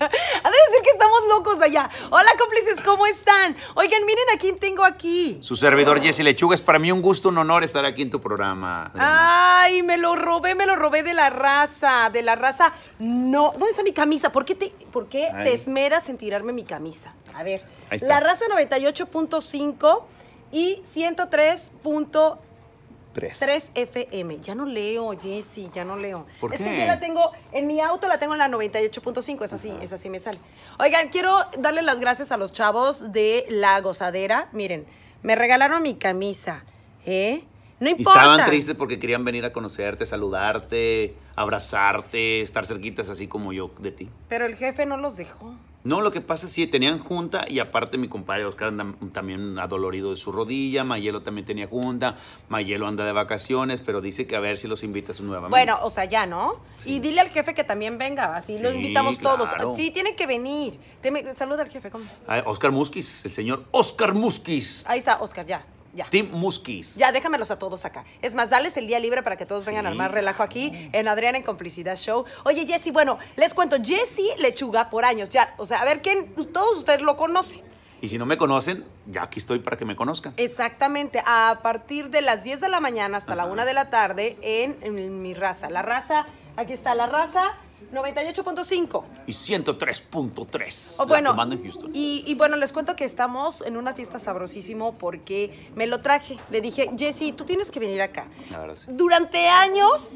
ha de decir que estamos locos allá. Hola, cómplices, ¿cómo están? Oigan, miren a quién tengo aquí. Su servidor Jesse Lechuga. Es para mí un gusto, un honor estar aquí en tu programa. Ay, me lo robé, me lo robé de la raza, de la raza. No, ¿dónde está mi camisa? ¿Por qué te, por te esmeras en tirarme mi camisa? A ver, la raza 98.5 y 103. 3. FM. Ya no leo, Jessy, ya no leo. ¿Por es que yo la tengo, en mi auto la tengo en la 98.5, es así, es así me sale. Oigan, quiero darle las gracias a los chavos de La Gozadera. Miren, me regalaron mi camisa, ¿eh? No importa. estaban tristes porque querían venir a conocerte, saludarte, abrazarte, estar cerquitas así como yo de ti. Pero el jefe no los dejó. No, lo que pasa es que tenían junta y aparte mi compadre Oscar también también adolorido de su rodilla, Mayelo también tenía junta, Mayelo anda de vacaciones, pero dice que a ver si los invitas nuevamente. Bueno, o sea, ya, ¿no? Y dile al jefe que también venga, así lo invitamos todos. Sí, tiene que venir. Saluda al jefe, ¿cómo? Ah, Oscar Musquis, el señor Oscar Musquiz. Ahí está, Oscar, ya. Ya. Team Muskis. Ya, déjamelos a todos acá. Es más, dales el día libre para que todos vengan al más relajo aquí en Adriana en Complicidad Show. Oye, Jessy, bueno, les cuento, Jessy Lechuga por años, ya, o sea, a ver, ¿quién? Todos ustedes lo conocen. Y si no me conocen, ya aquí estoy para que me conozcan. Exactamente, a partir de las 10 de la mañana hasta la 1 de la tarde en Mi Raza. La Raza, aquí está La Raza 98.5. Y 103.3. Oh, bueno, en Houston. Y, bueno, les cuento que estamos en una fiesta sabrosísimo porque me lo traje. Le dije, Jesse, tú tienes que venir acá. sí. Durante años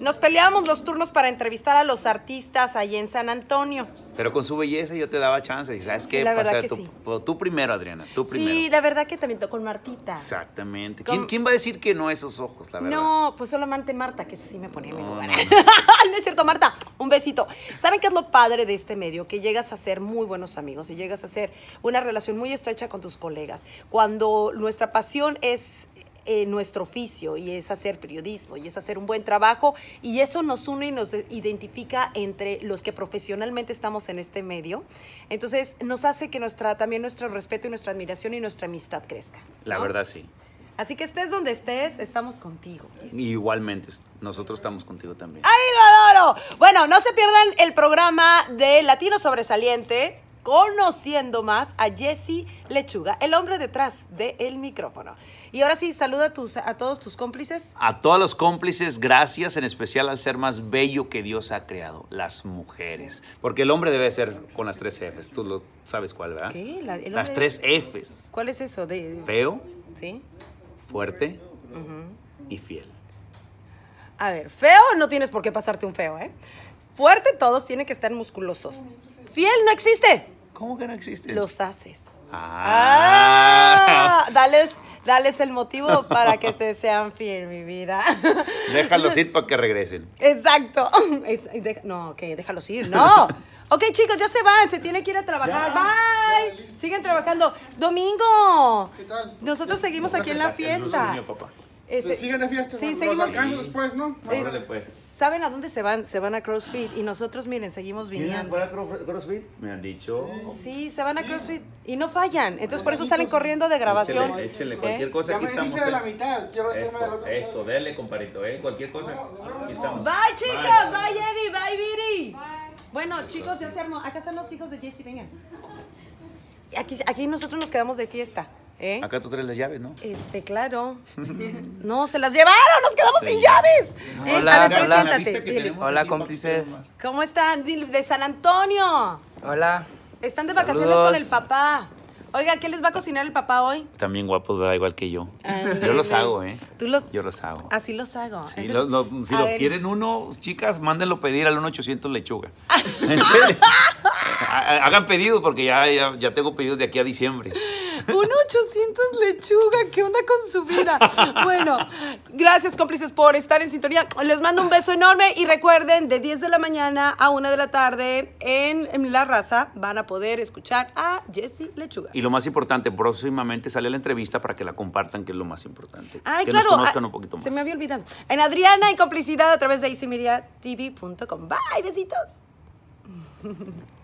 nos peleábamos los turnos para entrevistar a los artistas allí en San Antonio. Pero con su belleza yo te daba chance. Y sabes qué, la verdad que tú, sí. tú, primero, Adriana. Tú primero. Sí, la verdad que también tocó con Martita. Exactamente. ¿Quién, ¿Quién, va a decir que no esos ojos, la verdad? No, pues solamente Marta, que es así me pone en mi lugar. es cierto, Marta. Un besito. ¿Saben qué es lo padre de este medio? Que llegas a ser muy buenos amigos y llegas a ser una relación muy estrecha con tus colegas. Cuando nuestra pasión es eh, nuestro oficio y es hacer periodismo y es hacer un buen trabajo y eso nos une y nos identifica entre los que profesionalmente estamos en este medio. Entonces nos hace que nuestra, también nuestro respeto y nuestra admiración y nuestra amistad crezca. La verdad sí. Así que estés donde estés, estamos contigo. Igualmente, nosotros estamos contigo también. Bueno, no se pierdan el programa de Latino Sobresaliente, conociendo más a Jesse Lechuga, el hombre detrás del micrófono. Y ahora sí, saluda a, tus, a todos tus cómplices. A todos los cómplices, gracias en especial al ser más bello que Dios ha creado, las mujeres. Porque el hombre debe ser con las tres Fs, tú lo sabes cuál, ¿verdad? ¿Qué? las tres Fs. ¿Cuál es eso? De... Feo, fuerte y fiel. A ver, feo no tienes por qué pasarte un feo, ¿eh? Fuerte todos tienen que estar musculosos. Fiel no existe. ¿Cómo que no existe? Los haces. Ah. ah dales, el motivo para que te sean fiel, mi vida. Déjalos ir para que regresen. Exacto. no, ok, déjalos ir. No. Ok, chicos, ya se van, se tiene que ir a trabajar. Bye. Siguen trabajando. Domingo. ¿Qué tal? Nosotros seguimos aquí en la fiesta. Este, siguen de fiesta, sí, seguimos, después, ¿no? Pues. Pues. ¿Saben a dónde se van? Se van a CrossFit y nosotros, miren, seguimos viniendo. ¿Van a CrossFit? Me han dicho. Sí, se van a CrossFit y no fallan. Entonces, por eso salen corriendo de grabación. Échele, cualquier cosa. estamos. aquí ¿eh? la mitad, quiero de Eso, dele, comparito, ¿eh? Cualquier cosa. Aquí estamos. Bye, chicos. Bye, Eddie. Bye, Viri. Bueno, chicos, ya se armó. Acá están los hijos de Jesse, vengan. Aquí, aquí nosotros nos quedamos de fiesta. ¿Eh? Acá tú traes las llaves, ¿no? Este, claro. no, se las llevaron, nos quedamos sin llaves. ¿Eh? hola, hola. Hola, cómplices. ¿Cómo están? De San Antonio. Hola. Están de vacaciones con el papá. Oiga, ¿qué les va a cocinar el papá hoy? También guapo da Igual que yo. Ah, ¿eh? yo los hago, ¿eh? Ah, yo los hago. Así los hago. si lo quieren uno, chicas, mándenlo pedir al 1-800 lechuga. Hagan pedido porque ya, ya, tengo pedidos de aquí a diciembre. Un 800 lechuga, ¿qué onda con su vida? Bueno, gracias cómplices por estar en sintonía. Les mando un beso enorme y recuerden, de 10 de la mañana a 1 de la tarde en, La Raza van a poder escuchar a Jesse Lechuga. Y lo más importante, próximamente sale la entrevista para que la compartan, que es lo más importante. Ay, que claro. nos conozcan un poquito más. Se me había olvidado. En Adriana y Complicidad a través de isimiriatv.com. Bye, besitos.